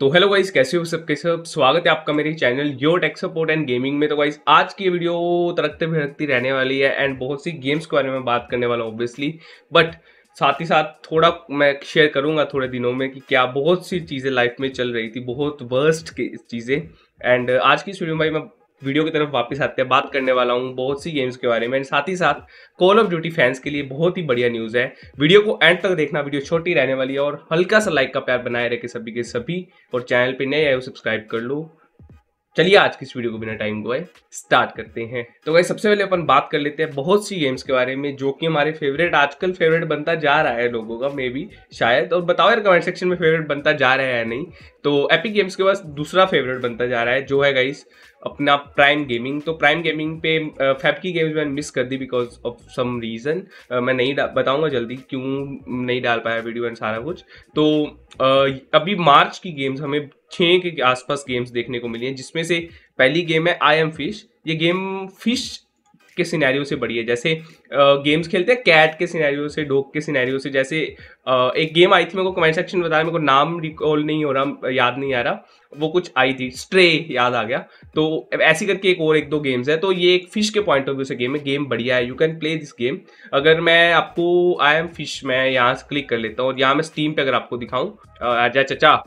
तो hello guys कैसे हो सबके सब स्वागत है आपका मेरे channel your tech support and gaming में तो गाइस आज की वीडियो तरक्ते भिड़कती रहने वाली है एंड बहुत सी गेम्स के बारे में बात करने वाला हूँ ऑब्वियसली बट साथ ही साथ थोड़ा मैं शेयर करूंगा थोड़े दिनों में कि क्या बहुत सी चीज़ें लाइफ में चल रही थी बहुत वर्स्ट की चीज़ें एंड आज की वीडियो में मैं वीडियो की तरफ वापस आते हैं बात करने वाला हूँ बहुत सी गेम्स के बारे में साथ ही साथ कॉल ऑफ ड्यूटी फैंस के लिए बहुत ही बढ़िया न्यूज़ है वीडियो को एंड तक देखना वीडियो छोटी रहने वाली है और हल्का सा लाइक का प्यार बनाए रखे सभी के सभी और चैनल पर नए आए हो सब्सक्राइब कर लो चलिए आज की इस वीडियो को बिना टाइम गवाए स्टार्ट करते हैं तो भाई सबसे पहले अपन बात कर लेते हैं बहुत सी गेम्स के बारे में जो कि हमारे फेवरेट आजकल फेवरेट बनता जा रहा है लोगों का मे बी शायद और बताओ यार कमेंट सेक्शन में फेवरेट बनता जा रहा है या नहीं तो एपिक गेम्स के पास दूसरा फेवरेट बनता जा रहा है जो है गाइस अपना प्राइम गेमिंग तो प्राइम गेमिंग पे फैब की गेम्स मैंने मिस कर दी बिकॉज ऑफ सम रीज़न मैं नहीं बताऊंगा जल्दी क्यों नहीं डाल पाया वीडियो एंड सारा कुछ तो uh, अभी मार्च की गेम्स हमें छः के आसपास गेम्स देखने को मिली हैं जिसमें से पहली गेम है आई एम फिश ये गेम फिश के सिनेरियो से बढ़ी है जैसे गेम्स खेलते हैं कैट के सिनेरियो से डॉग के सिनेरियो से जैसे एक गेम आई थी मेरे को कमेंट सेक्शन में बताया मेरे को नाम रिकॉल नहीं हो रहा याद नहीं आ रहा वो कुछ आई थी स्ट्रे याद आ गया तो ऐसी करके एक और एक दो गेम्स है तो ये एक फिश के पॉइंट ऑफ व्यू से गेम है गेम बढ़िया है you can play this game अगर मैं आपको आई एम फिश मैं यहाँ से क्लिक कर लेता हूँ और यहाँ मैं स्टीम पे अगर आपको दिखाऊं अजय अच्छा, चचा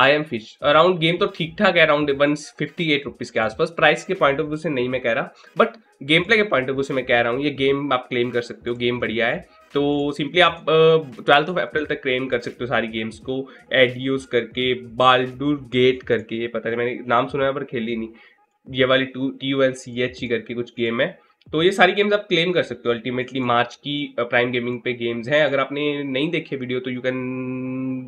I am fish around game तो ठीक ठाक है around one fifty eight rupees के आसपास प्राइस के पॉइंट ऑफ व्यू से नहीं मैं कह रहा बट गेम प्ले के पॉइंट ऑफ व्यू से मैं कह रहा हूँ ये गेम आप क्लेम कर सकते हो गेम बढ़िया है तो सिंपली आप ट्वेल्थ ऑफ अप्रैल तक क्लेम कर सकते हो सारी गेम्स को एड यूज करके बाल्डूर गेट करके ये पता नहीं मैंने नाम सुना है पर खेली नहीं ये वाली two T U L C H E करके कुछ गेम है तो ये सारी गेम्स आप क्लेम कर सकते हो अल्टीमेटली मार्च की प्राइम गेमिंग पे गेम्स हैं अगर आपने नहीं देखे वीडियो तो you can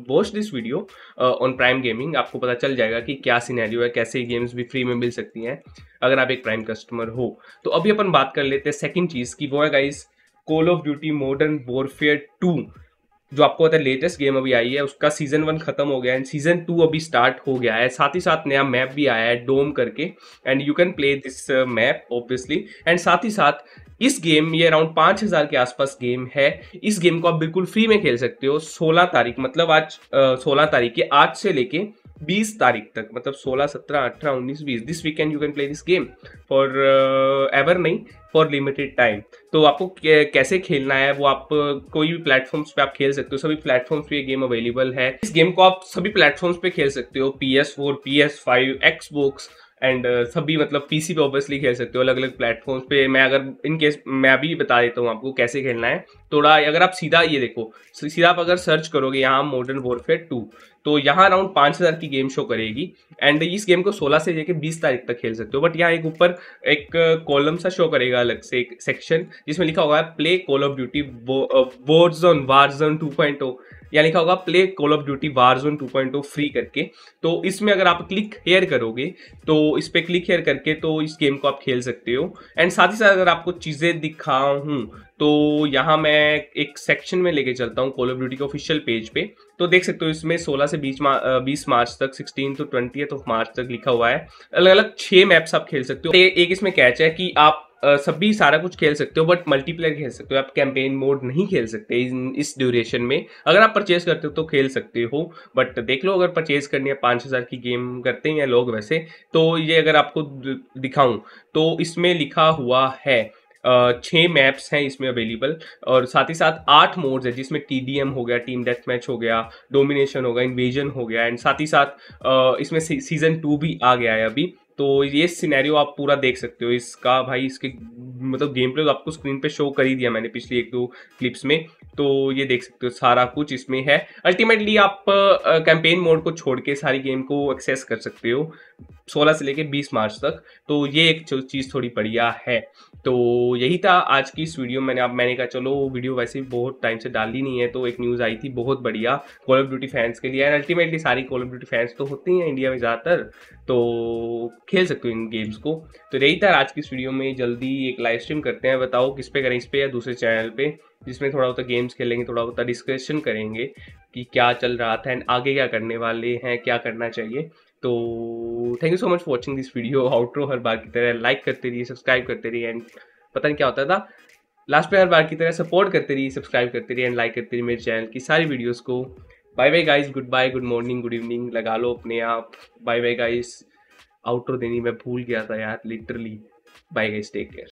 watch this video on prime gaming आपको पता चल जाएगा कि क्या सिनेरियो है कैसे गेम्स भी फ्री में मिल सकती हैं अगर आप एक प्राइम कस्टमर हो तो अभी अपन बात कर लेते हैं सेकेंड चीज़ की वो है guys call of duty modern warfare two जो आपको पता है लेटेस्ट गेम अभी आई है उसका सीजन वन खत्म हो गया एंड सीजन टू अभी स्टार्ट हो गया है साथ ही साथ नया मैप भी आया है डोम करके and you can play this map obviously and साथ ही साथ इस गेम ये अराउंड पाँच हज़ार के आसपास गेम है इस गेम को आप बिल्कुल फ्री में खेल सकते हो सोलह तारीख मतलब आज uh, सोलह तारीख के आज से लेके बीस तारीख तक मतलब सोलह सत्रह अठारह उन्नीस बीस this weekend you can play this game forever नहीं फॉर लिमिटेड टाइम तो आपको कैसे खेलना है वो आप कोई भी प्लेटफॉर्म्स पे आप खेल सकते हो सभी प्लेटफॉर्म्स पे ये गेम अवेलेबल है इस गेम को आप सभी प्लेटफॉर्म्स पे खेल सकते हो P S four P S five Xbox and uh, सभी मतलब पीसी पे ऑब्वियसली खेल सकते हो अलग अलग प्लेटफॉर्म्स पे मैं अगर इन केस मैं भी बता देता हूँ आपको कैसे खेलना है थोड़ा अगर आप सीधा ये देखो सीधा आप अगर सर्च करोगे यहाँ मॉडर्न वॉरफेयर टू तो यहाँ अराउंड पाँच हज़ार की गेम शो करेगी एंड इस गेम को 16 से लेकर 20 तारीख तक खेल सकते हो बट यहाँ एक ऊपर एक कॉलम uh, सा शो करेगा अलग से एक सेक्शन जिसमें लिखा होगा प्ले कॉल ऑफ ड्यूटी वो zone war zone two point या लिखा होगा play call of duty war zone two free करके तो इसमें अगर आप क्लिक हेयर करोगे तो इस पर क्लिक हेयर करके तो इस गेम को आप खेल सकते हो एंड साथ ही साथ अगर आपको चीज़ें दिखाऊँ तो यहाँ मैं एक सेक्शन में लेके चलता हूँ कॉल ऑफ ड्यूटी के ऑफिशियल पेज पे तो देख सकते हो इसमें 16 से 20 मा, मार्च तक 16 तो ट्वेंटी मार्च तक लिखा हुआ है अलग अलग छह मैप्स आप खेल सकते हो तो एक इसमें कैच है कि आप सब भी सारा कुछ खेल सकते हो बट मल्टीप्लेयर खेल सकते हो आप कैंपेन मोड नहीं खेल सकते इस ड्यूरेशन में अगर आप परचेज करते हो तो खेल सकते हो बट देख लो अगर परचेज करनी है पाँच हज़ार की गेम करते हैं या लोग वैसे तो ये अगर आपको दिखाऊं तो इसमें लिखा हुआ है छः मैप्स हैं इसमें अवेलेबल और साथ ही साथ आठ मोड्स है जिसमें टी हो गया टीम डेथ मैच हो गया डोमिनेशन हो गया इन्वेजन हो गया एंड साथ ही साथ इसमें सीजन टू भी आ गया है अभी तो ये सिनेरियो आप पूरा देख सकते हो इसका भाई इसके मतलब गेम प्ले आपको स्क्रीन पे शो कर ही दिया मैंने पिछली एक दो क्लिप्स में तो ये देख सकते हो सारा कुछ इसमें है अल्टीमेटली आप कैंपेन मोड को छोड़ के सारी गेम को एक्सेस कर सकते हो 16 से लेके 20 मार्च तक तो ये एक चीज़ थोड़ी बढ़िया है तो यही था आज की इस वीडियो मैंने आप मैंने कहा चलो वो वीडियो वैसे भी बहुत टाइम से डाली नहीं है तो एक न्यूज़ आई थी बहुत बढ़िया कॉल ऑफ ड्यूटी फैंस के लिए एंड अल्टीमेटली सारी कॉल ऑफ ड्यूटी फैंस तो होते ही हैं इंडिया में ज़्यादातर तो खेल सकते हो इन गेम्स को तो यही था आज की इस वीडियो में जल्दी एक लाइव स्ट्रीम करते हैं बताओ किस पे करें इस पर या दूसरे चैनल पर जिसमें थोड़ा बहुत गेम्स खेलेंगे थोड़ा बहुत डिस्कशन करेंगे कि क्या चल रहा था एंड आगे क्या करने वाले हैं क्या करना चाहिए तो thank you so much for watching this video outro हर बार की तरह लाइक करते रहिए सब्सक्राइब करते रहिए एंड पता नहीं क्या होता था लास्ट में हर बार की तरह सपोर्ट करते रहिए सब्सक्राइब करते रहिए एंड लाइक करते रहिए मेरे चैनल की सारी वीडियोस को bye bye guys goodbye good morning good evening लगा लो अपने आप बाय बाय गाइस आउटरो देनी मैं भूल गया था यार literally bye guys take care